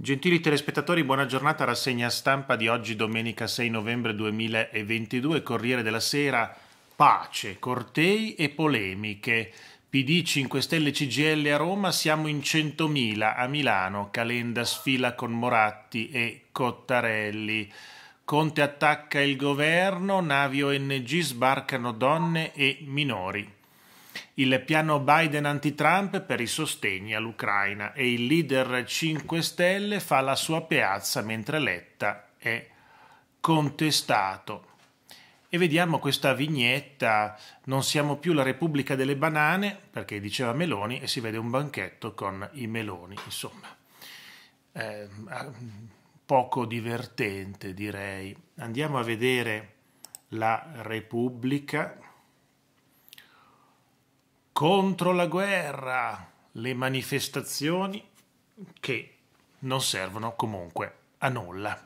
Gentili telespettatori, buona giornata. Rassegna stampa di oggi, domenica 6 novembre 2022. Corriere della Sera, pace, cortei e polemiche. PD 5 Stelle CGL a Roma, siamo in 100.000 a Milano. Calenda sfila con Moratti e Cottarelli. Conte attacca il governo, navi ONG sbarcano donne e minori il piano Biden anti-Trump per i sostegni all'Ucraina e il leader 5 Stelle fa la sua piazza mentre Letta è contestato. E vediamo questa vignetta, non siamo più la Repubblica delle banane, perché diceva Meloni, e si vede un banchetto con i meloni, insomma. Eh, poco divertente direi. Andiamo a vedere la Repubblica contro la guerra, le manifestazioni che non servono comunque a nulla.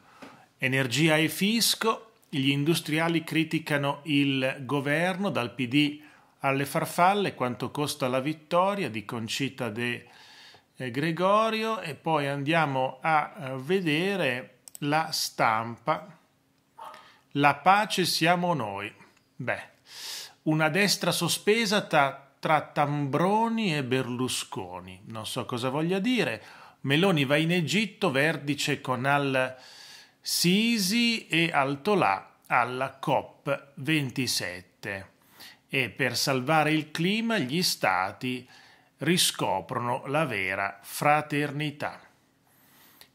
Energia e fisco, gli industriali criticano il governo dal PD alle farfalle, quanto costa la vittoria di Concita De eh, Gregorio e poi andiamo a eh, vedere la stampa. La pace siamo noi. Beh, una destra sospesa tra tra Tambroni e Berlusconi. Non so cosa voglia dire. Meloni va in Egitto, vertice con al-Sisi e Altolà alla COP27. E per salvare il clima gli stati riscoprono la vera fraternità.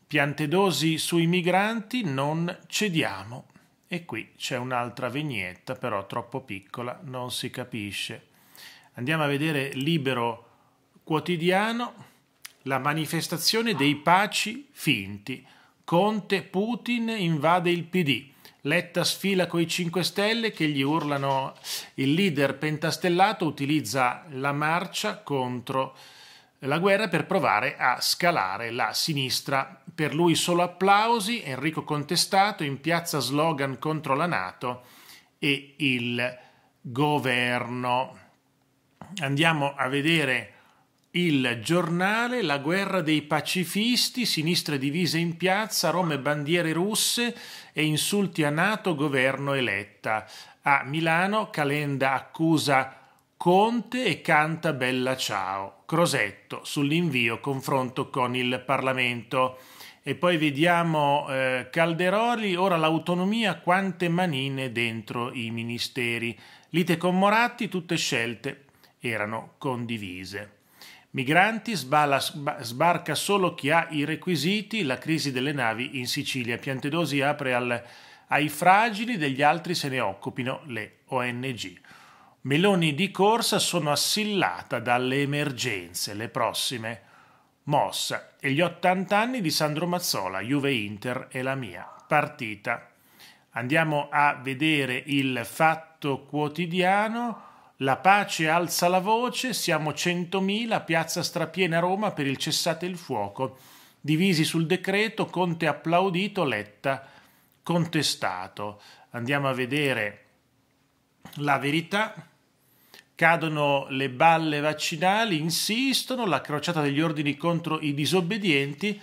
Piante dosi sui migranti non cediamo. E qui c'è un'altra vignetta, però troppo piccola, non si capisce. Andiamo a vedere Libero Quotidiano, la manifestazione dei paci finti. Conte Putin invade il PD. Letta sfila coi 5 Stelle che gli urlano il leader pentastellato utilizza la marcia contro la guerra per provare a scalare la sinistra. Per lui solo applausi, Enrico contestato in piazza slogan contro la Nato e il governo andiamo a vedere il giornale, la guerra dei pacifisti, sinistra divise in piazza, Roma e bandiere russe e insulti a Nato, governo eletta. A Milano Calenda accusa Conte e canta Bella Ciao. Crosetto sull'invio confronto con il Parlamento. E poi vediamo eh, Calderoli, ora l'autonomia, quante manine dentro i ministeri. Lite con Moratti, tutte scelte erano condivise. Migranti sbala, sbarca solo chi ha i requisiti, la crisi delle navi in Sicilia. Piantedosi apre al, ai fragili, degli altri se ne occupino le ONG. Meloni di corsa sono assillata dalle emergenze, le prossime. Mossa e gli 80 anni di Sandro Mazzola, Juve Inter e la mia partita. Andiamo a vedere il fatto quotidiano la pace alza la voce, siamo 100.000, piazza strapiena Roma per il cessate il fuoco. Divisi sul decreto, Conte applaudito, Letta contestato. Andiamo a vedere la verità. Cadono le balle vaccinali, insistono, la crociata degli ordini contro i disobbedienti,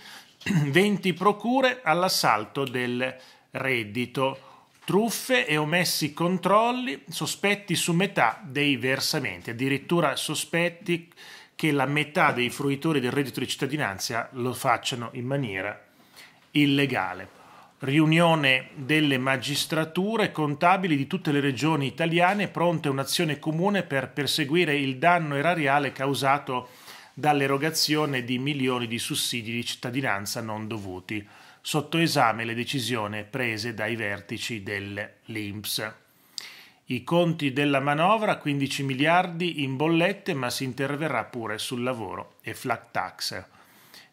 20 procure all'assalto del reddito truffe e omessi controlli, sospetti su metà dei versamenti, addirittura sospetti che la metà dei fruitori del reddito di cittadinanza lo facciano in maniera illegale. Riunione delle magistrature contabili di tutte le regioni italiane pronte a un'azione comune per perseguire il danno erariale causato dall'erogazione di milioni di sussidi di cittadinanza non dovuti sotto esame le decisioni prese dai vertici dell'INPS. I conti della manovra 15 miliardi in bollette, ma si interverrà pure sul lavoro e flat tax.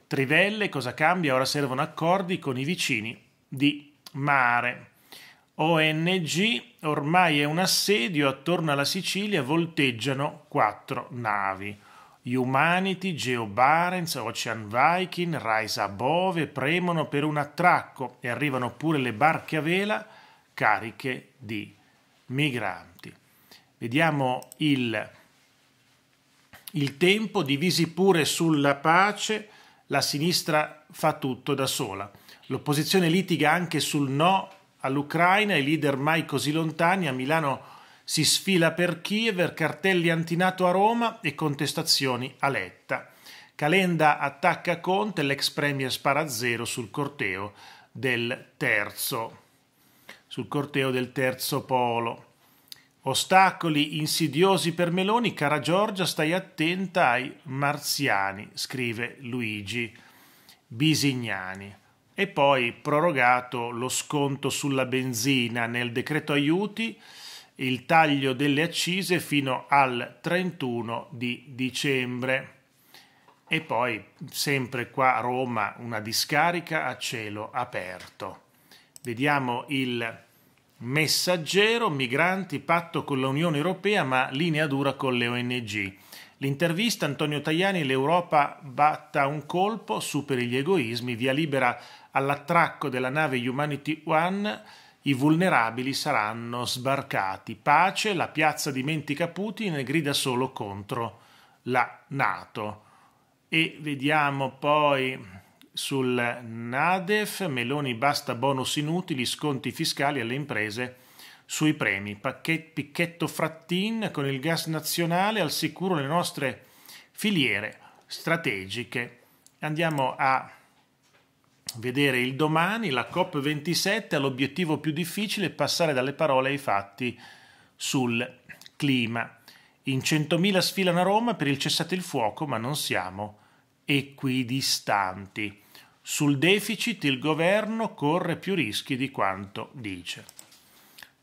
Trivelle, cosa cambia? Ora servono accordi con i vicini di mare. ONG, ormai è un assedio, attorno alla Sicilia volteggiano quattro navi. Humanity, Geo Barents, Ocean Viking, Rise Above premono per un attracco e arrivano pure le barche a vela cariche di migranti. Vediamo il, il tempo, divisi pure sulla pace, la sinistra fa tutto da sola. L'opposizione litiga anche sul no all'Ucraina, i leader mai così lontani a Milano si sfila per Kiev, cartelli antinato a Roma e contestazioni a Letta. Calenda attacca Conte, l'ex premier spara zero sul corteo del terzo, sul corteo del terzo polo. Ostacoli insidiosi per Meloni, cara Giorgia, stai attenta ai marziani, scrive Luigi Bisignani. E poi prorogato lo sconto sulla benzina nel decreto aiuti, il taglio delle accise fino al 31 di dicembre. E poi, sempre qua a Roma, una discarica a cielo aperto. Vediamo il messaggero, migranti, patto con l'Unione Europea, ma linea dura con le ONG. L'intervista Antonio Tajani, l'Europa batta un colpo, superi gli egoismi, via libera all'attracco della nave Humanity One i vulnerabili saranno sbarcati. Pace, la piazza dimentica Putin e grida solo contro la Nato. E vediamo poi sul Nadef, Meloni basta bonus inutili, sconti fiscali alle imprese sui premi. Picchetto Frattin con il gas nazionale al sicuro le nostre filiere strategiche. Andiamo a vedere il domani, la COP27 ha l'obiettivo più difficile, passare dalle parole ai fatti sul clima. In 100.000 sfilano a Roma per il cessate il fuoco, ma non siamo equidistanti. Sul deficit il governo corre più rischi di quanto dice.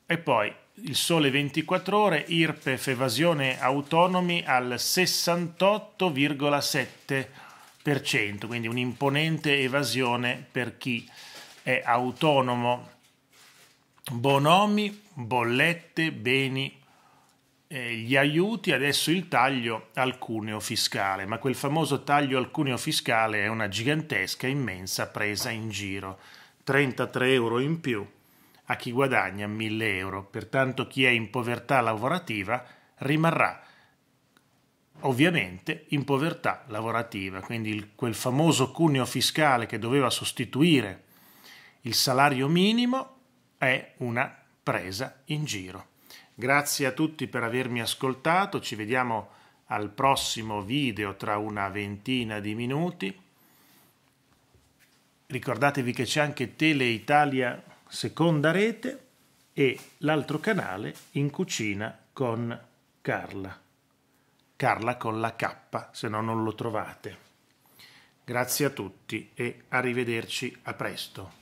E poi il sole 24 ore, IRPEF evasione autonomi al 68,7% quindi un'imponente evasione per chi è autonomo. Bonomi, bollette, beni, eh, gli aiuti, adesso il taglio al cuneo fiscale, ma quel famoso taglio al cuneo fiscale è una gigantesca, immensa presa in giro, 33 euro in più a chi guadagna 1000 euro, pertanto chi è in povertà lavorativa rimarrà ovviamente in povertà lavorativa, quindi il, quel famoso cuneo fiscale che doveva sostituire il salario minimo è una presa in giro. Grazie a tutti per avermi ascoltato, ci vediamo al prossimo video tra una ventina di minuti. Ricordatevi che c'è anche Tele Italia seconda rete e l'altro canale in cucina con Carla. Carla con la K, se no non lo trovate. Grazie a tutti e arrivederci a presto.